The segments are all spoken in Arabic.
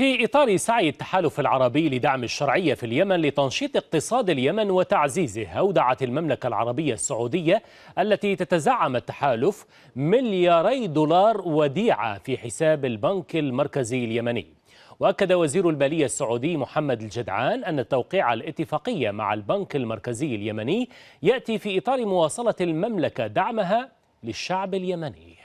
في إطار سعي التحالف العربي لدعم الشرعية في اليمن لتنشيط اقتصاد اليمن وتعزيزه أودعت المملكة العربية السعودية التي تتزعم التحالف ملياري دولار وديعة في حساب البنك المركزي اليمني وأكد وزير المالية السعودي محمد الجدعان أن توقيع الاتفاقية مع البنك المركزي اليمني يأتي في إطار مواصلة المملكة دعمها للشعب اليمني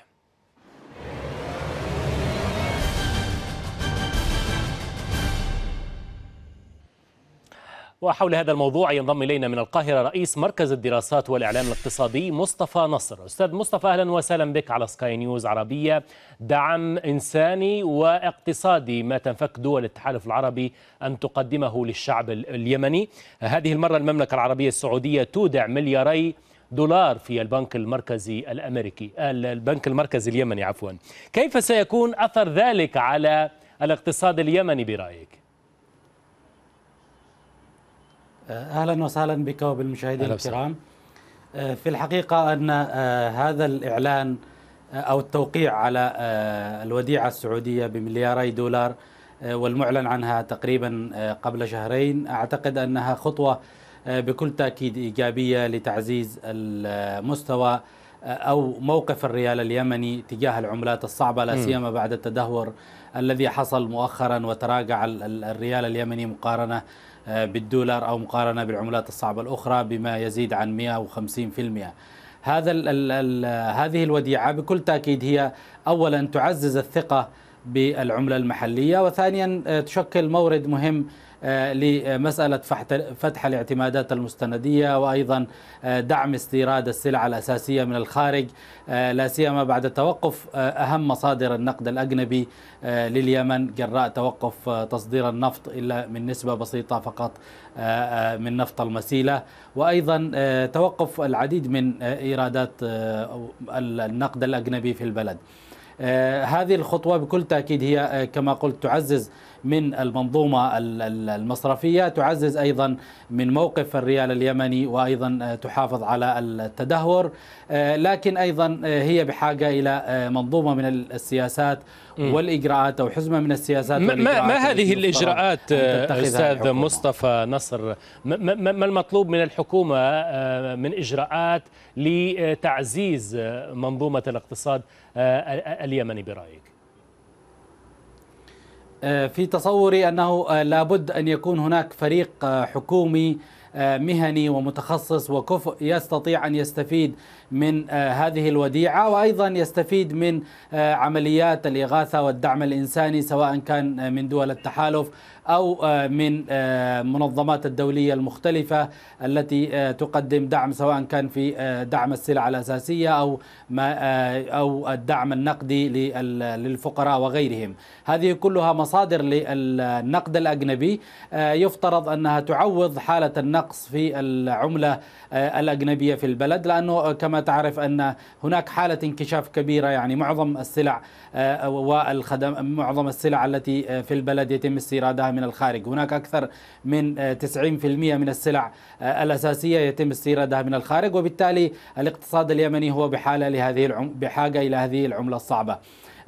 وحول هذا الموضوع ينضم إلينا من القاهرة رئيس مركز الدراسات والإعلام الاقتصادي مصطفى نصر أستاذ مصطفى أهلا وسهلا بك على سكاي نيوز عربية دعم إنساني واقتصادي ما تنفك دول التحالف العربي أن تقدمه للشعب اليمني هذه المرة المملكة العربية السعودية تودع ملياري دولار في البنك المركزي الامريكي البنك المركزي اليمني عفوا كيف سيكون اثر ذلك على الاقتصاد اليمني برايك آه، اهلا وسهلا بك وبالمشاهدين الكرام آه، في الحقيقه ان آه، هذا الاعلان او التوقيع على الوديعه السعوديه بملياري دولار والمعلن عنها تقريبا قبل شهرين اعتقد انها خطوه بكل تاكيد ايجابيه لتعزيز المستوى او موقف الريال اليمني تجاه العملات الصعبه لا سيما بعد التدهور الذي حصل مؤخرا وتراجع الريال اليمني مقارنه آه، بالدولار او مقارنه بالعملات الصعبه الاخرى بما يزيد عن 150% هذا الـ ال ال هذه الوديعه بكل تاكيد هي اولا تعزز الثقه بالعملة المحلية وثانيا آه، تشكل مورد مهم آه، لمسألة فتح الاعتمادات المستندية وأيضا آه، دعم استيراد السلع الأساسية من الخارج لا سيما بعد توقف أهم مصادر النقد الأجنبي لليمن جراء توقف تصدير النفط إلا من نسبة بسيطة فقط من نفط المسيلة وأيضا توقف العديد من إيرادات النقد الأجنبي في البلد آه، هذه الخطوة بكل تأكيد هي آه، كما قلت تعزز من المنظومة المصرفية تعزز أيضا من موقف الريال اليمني وأيضا آه، تحافظ على التدهور آه، لكن أيضا آه، هي بحاجة إلى منظومة من السياسات والإجراءات أو حزمة من السياسات ما, ما هذه الإجراءات أستاذ مصطفى نصر ما المطلوب من الحكومة من إجراءات لتعزيز منظومة الاقتصاد اليمني برأيك آه، في تصوري انه آه، لابد ان يكون هناك فريق آه، حكومي آه، مهني ومتخصص وكفء يستطيع أن يستفيد من آه، هذه الوديعة وأيضا يستفيد من آه، عمليات الإغاثة والدعم الإنساني سواء كان من دول التحالف أو من منظمات الدولية المختلفة التي تقدم دعم سواء كان في دعم السلع الأساسية أو ما أو الدعم النقدي للفقراء وغيرهم هذه كلها مصادر للنقد الأجنبي يفترض أنها تعوض حالة النقد نقص في العملة آه، الأجنبية في البلد لأنه كما تعرف أن هناك حالة انكشاف كبيرة يعني معظم السلع آه، والخدم معظم السلع التي آه، في البلد يتم استيرادها من الخارج هناك أكثر من 90% من السلع الأساسية يتم استيرادها من الخارج وبالتالي الاقتصاد اليمني هو بحالة لهذه بحاجة إلى هذه العملة الصعبة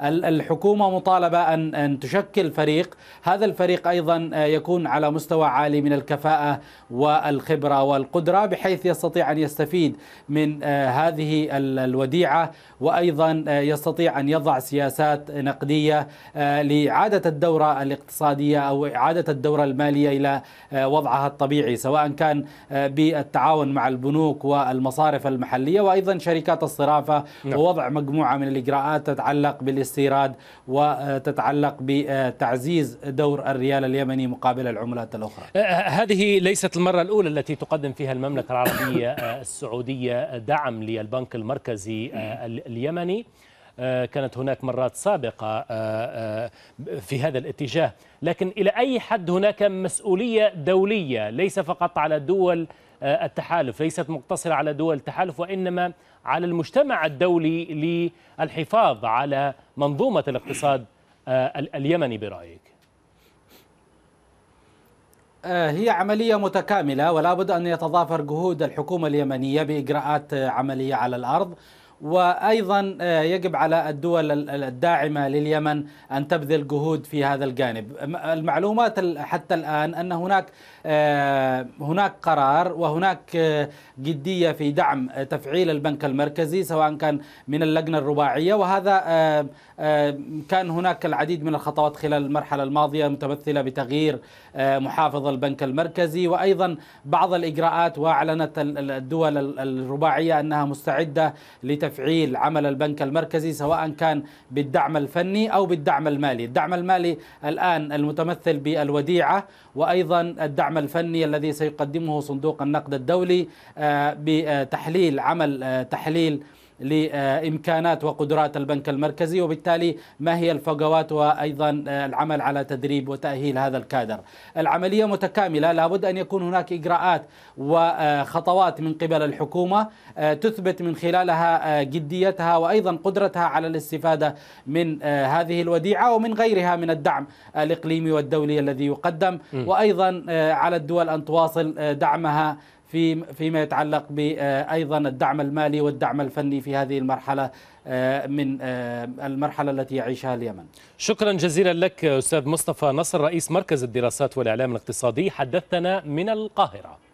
الحكومة مطالبة أن أن تشكل فريق هذا الفريق أيضا آه، يكون على مستوى عالي من الكفاءة والخبرة والقدرة بحيث يستطيع أن يستفيد من آه، هذه الوديعة وأيضا آه، يستطيع أن يضع سياسات نقدية لإعادة الدورة الاقتصادية أو إعادة الدورة المالية إلى وضعها الطبيعي سواء كان بالتعاون مع البنوك والمصارف المحلية وأيضا شركات الصرافة نعم. ووضع مجموعة من الإجراءات تتعلق بالاستثمار الاستيراد وتتعلق بتعزيز دور الريال اليمني مقابل العملات الأخرى أه، أه، هذه ليست المرة الأولى التي تقدم فيها المملكة العربية أه، السعودية دعم للبنك المركزي اليمني آه، كانت هناك مرات سابقة آه، آه، في هذا الاتجاه لكن إلى أي حد هناك مسؤولية دولية ليس فقط على دول التحالف ليست مقتصرة على دول التحالف وإنما على المجتمع الدولي للحفاظ على منظومة الاقتصاد اليمني برأيك هي عملية متكاملة ولا بد أن يتضافر جهود الحكومة اليمنية بإجراءات عملية على الأرض وايضا آه، يجب على الدول الداعمه لليمن ان تبذل جهود في هذا الجانب. المعلومات حتى الان ان هناك آه، هناك قرار وهناك آه، جديه في دعم تفعيل البنك المركزي سواء كان من اللجنه الرباعيه وهذا كان هناك العديد من الخطوات خلال المرحله الماضيه متمثله بتغيير محافظ البنك المركزي وايضا بعض الاجراءات واعلنت الدول الرباعيه انها مستعده لتفعيل تفعيل عمل البنك المركزي سواء كان بالدعم الفني أو بالدعم المالي الدعم المالي الآن المتمثل بالوديعة وأيضا الدعم الفني الذي سيقدمه صندوق النقد الدولي آه، بتحليل عمل آه، تحليل لامكانات وقدرات البنك المركزي وبالتالي ما هي الفجوات وايضا آه، العمل على تدريب وتاهيل هذا الكادر. العمليه متكامله لابد ان يكون هناك اجراءات وخطوات آه، من قبل الحكومه آه، تثبت من خلالها جديتها وايضا قدرتها على الاستفاده من هذه الوديعه ومن غيرها من الدعم الاقليمي والدولي الذي يقدم وايضا على الدول ان تواصل دعمها في فيما يتعلق بأيضا آه، الدعم المالي والدعم الفني في هذه المرحلة آه، من آه، المرحلة التي يعيشها اليمن شكرا جزيلا لك أستاذ مصطفى نصر رئيس مركز الدراسات والإعلام الاقتصادي حدثتنا من القاهرة